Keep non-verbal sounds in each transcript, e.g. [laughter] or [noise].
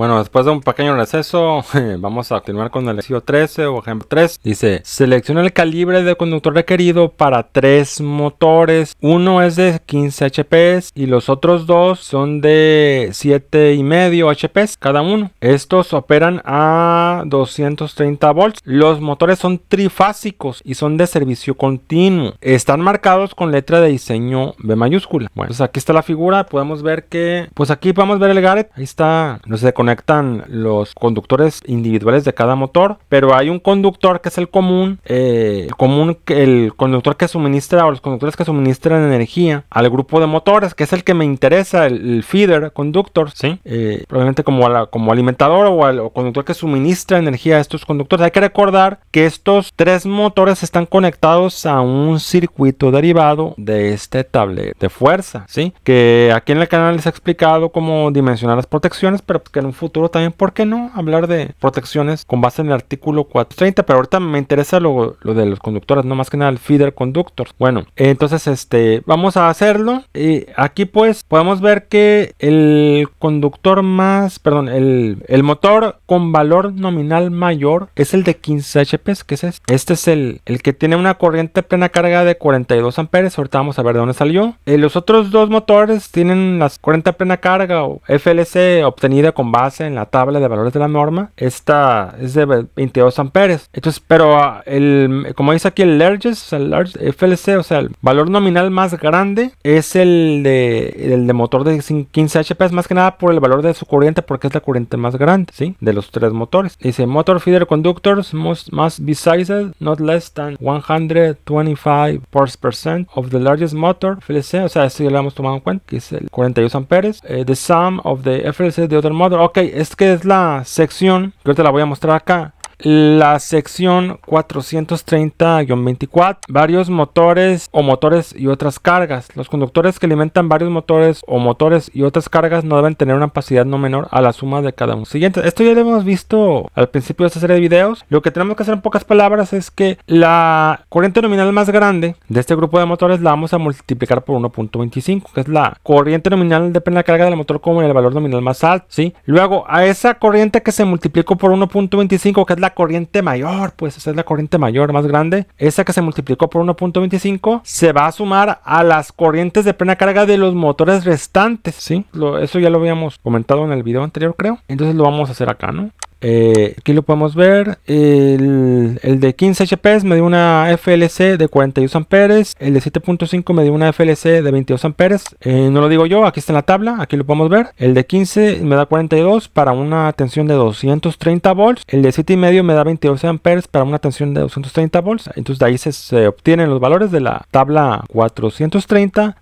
Bueno, después de un pequeño receso, [laughs] vamos a continuar con el ejercicio 13 o ejemplo 3. Dice, selecciona el calibre de conductor requerido para tres motores. Uno es de 15 HP y los otros dos son de 7,5 HP cada uno. Estos operan a 230 volts. Los motores son trifásicos y son de servicio continuo. Están marcados con letra de diseño B mayúscula. Bueno, pues aquí está la figura. Podemos ver que, pues aquí podemos ver el Garrett. Ahí está, no sé, con conectan los conductores individuales de cada motor, pero hay un conductor que es el común, eh, el común, el conductor que suministra o los conductores que suministran energía al grupo de motores, que es el que me interesa, el, feeder conductor, ¿sí? Eh, probablemente como, la, como alimentador o, al, conductor que suministra energía a estos conductores. Hay que recordar que estos tres motores están conectados a un circuito derivado de este tablet de fuerza, ¿sí? Que aquí en el canal les he explicado cómo dimensionar las protecciones, pero que en un futuro también, ¿por qué no? Hablar de protecciones con base en el artículo 430, pero ahorita me interesa lo, lo de los conductores, no más que nada el feeder conductor. Bueno, entonces este, vamos a hacerlo. Y aquí pues podemos ver que el conductor más, perdón, el, motor con valor nominal mayor es el de 15 HP, que es este. este. es el, el que tiene una corriente plena carga de 42 amperes, ahorita vamos a ver de dónde salió. Eh, los otros dos motores tienen las 40 plena carga o FLC obtenida con base en la tabla de valores de la norma, esta es de 22 amperes. Entonces, pero ah, el, como dice aquí el largest, el large FLC, o sea, el valor nominal más grande es el de, el de motor de 15 HP, más que nada por el valor de su corriente, porque es la corriente más grande, ¿sí? De los tres motores. Dice, motor feeder conductors must, must be sized not less than 125 parts percent of the largest motor FLC, o sea, esto lo hemos tomado en cuenta, que es el 42 amperes. Eh, the sum of the FLC de other motor, ok, es que es la sección, que te la voy a mostrar acá, la sección 430-24, varios motores o motores y otras cargas. Los conductores que alimentan varios motores o motores y otras cargas no deben tener una capacidad no menor a la suma de cada uno. Siguiente, esto ya lo hemos visto al principio de esta serie de videos. Lo que tenemos que hacer en pocas palabras es que la corriente nominal más grande de este grupo de motores la vamos a multiplicar por 1.25, que es la corriente nominal depende de la carga del motor como el valor nominal más alto, ¿sí? Luego, a esa corriente que se multiplicó por 1.25, que es la corriente mayor, pues esa es la corriente mayor más grande. Esa que se multiplicó por 1.25 se va a sumar a las corrientes de plena carga de los motores restantes, ¿sí? eso ya lo habíamos comentado en el video anterior, creo. Entonces lo vamos a hacer acá, ¿no? Eh, aquí lo podemos ver. El, de 15 HP me dio una FLC de 42 amperes. El de 7.5 me dio una FLC de 22 amperes. Eh, no lo digo yo, aquí está en la tabla. Aquí lo podemos ver. El de 15 me da 42 para una tensión de 230 volts. El de 7.5 me da 22 amperes para una tensión de 230 volts. Entonces de ahí se, obtienen los valores de la tabla 430-250.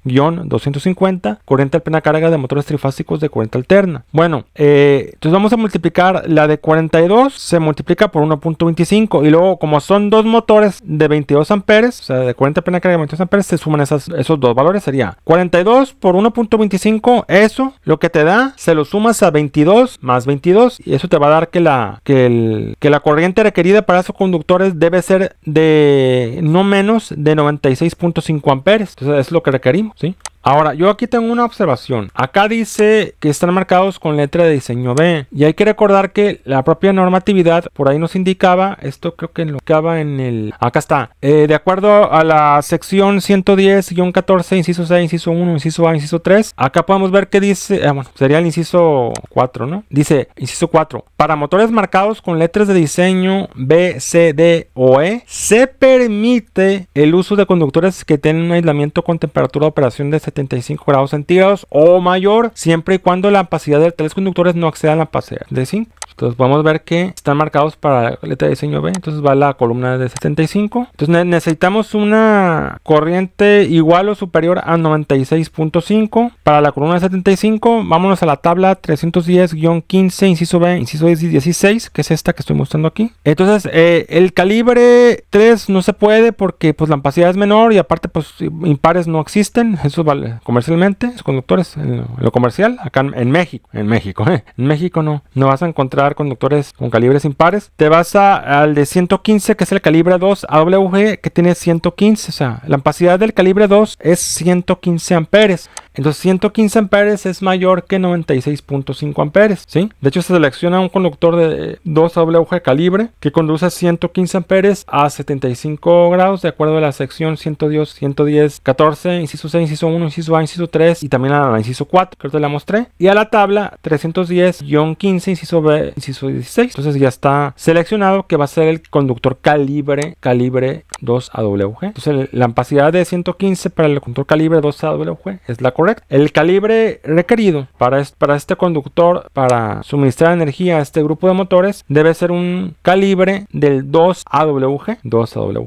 40 al carga de motores trifásicos de 40 alterna. Bueno, eh, entonces vamos a multiplicar la de 42 se multiplica por 1.25 y luego como son dos motores de 22 amperes, o sea, de 40 pena carga de 22 amperes, se suman esos dos valores, sería 42 por 1.25, eso lo que te da, se lo sumas a 22 más 22 y eso te va a dar que la, que que la corriente requerida para esos conductores debe ser de no menos de 96.5 amperes, entonces es lo que requerimos, ¿sí? Ahora, yo aquí tengo una observación. Acá dice que están marcados con letra de diseño B. Y hay que recordar que la propia normatividad por ahí nos indicaba, esto creo que lo acaba en el... Acá está. Eh, de acuerdo a la sección 110-14, inciso C, inciso 1, inciso A, inciso 3, acá podemos ver que dice... Eh, bueno, sería el inciso 4, ¿no? Dice, inciso 4. Para motores marcados con letras de diseño B, C, D o E, se permite el uso de conductores que tienen un aislamiento con temperatura de operación de 70 75 grados centígrados o mayor, siempre y cuando la capacidad de tres conductores no exceda la pasea de 5. Entonces podemos ver que están marcados para la letra de diseño B. Entonces va la columna de 75. Entonces necesitamos una corriente igual o superior a 96.5. Para la columna de 75 vámonos a la tabla 310-15, inciso B, inciso 16, que es esta que estoy mostrando aquí. Entonces eh, el calibre 3 no se puede porque pues la capacidad es menor y aparte pues impares no existen. eso vale comercialmente, los conductores, en lo comercial, acá en México, en México, ¿eh? en México no, no vas a encontrar conductores con calibres impares. Te vas al de 115, que es el calibre 2 AWG, que tiene 115, o sea, la ampacidad del calibre 2 es 115 amperes. Entonces 115 amperes es mayor que 96.5 amperes, ¿sí? De hecho se selecciona un conductor de 2 AWG calibre que conduce 115 amperes a 75 grados de acuerdo a la sección 110, 110, 14, inciso 6, inciso 1, inciso A, inciso 3 y también a la inciso 4 que te la mostré. Y a la tabla 310-15, inciso B, inciso 16. Entonces ya está seleccionado que va a ser el conductor calibre, calibre 2AWG. Entonces la ampacidad de 115 para el conductor calibre 2AWG es la correcta. El calibre requerido para, para este conductor para suministrar energía a este grupo de motores debe ser un calibre del 2 AWG. 2 AWG.